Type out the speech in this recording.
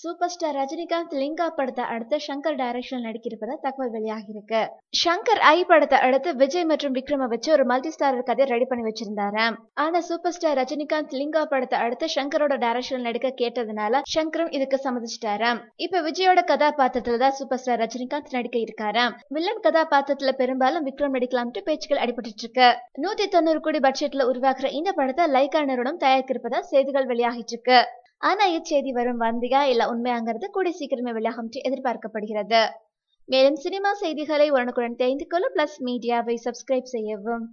super star Rajinikanth Lingaa படத்தை அடுத்து Shankar direction நடிக்கிருப்பதா தகவல் வெளியாகிருக்கு சங்கர் ஐ படத்தை அடுத்து விஜய் மற்றும் விக்ரம வச்சு ஒரு மல்டி ஸ்டாரர் கதையை ரெடி பண்ணி வச்சிருந்தாரு ஆனா சூப்பர் ஸ்டார் ரஜினிகாந்த் லிங்கா படத்தை அடுத்து சங்கரோட டைரக்ஷன் நடிக்க கேட்டதுனால சங்கரும் இதுக்கு சம்மதிச்சிட்டாரு இப்ப விஜயோட கதாபாத்திரத்துல தான் சூப்பர் ஸ்டார் ரஜினிகாந்த் நடிக்க இருக்காரு வில்லன் கதாபாத்திரத்துல பெரும்பாலும் விக்ரம் நடிக்கலாம்ட்டு பேச்சுக்கள் அடிபட்டு இருக்கு நூத்தி தொண்ணூறு கோடி பட்ஜெட்ல உருவாக்குற இந்த படத்தை லைகா நிறுவனம் தயாரிக்கிருப்பதா செய்திகள் வெளியாகிட்டு இருக்கு ஆனா இச்செய்தி வரும் வந்தியா இல்ல உண்மையாங்கிறது கூடிய சீக்கிரமே வெளியாகும் எதிர்பார்க்கப்படுகிறது மேலும் சினிமா செய்திகளை உடனுக்குடன் தெரிந்து கொள்ள பிளஸ் மீடியாவை சப்ஸ்கிரைப் செய்யவும்